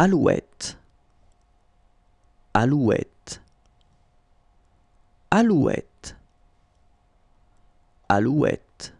Alouette, alouette, alouette, alouette.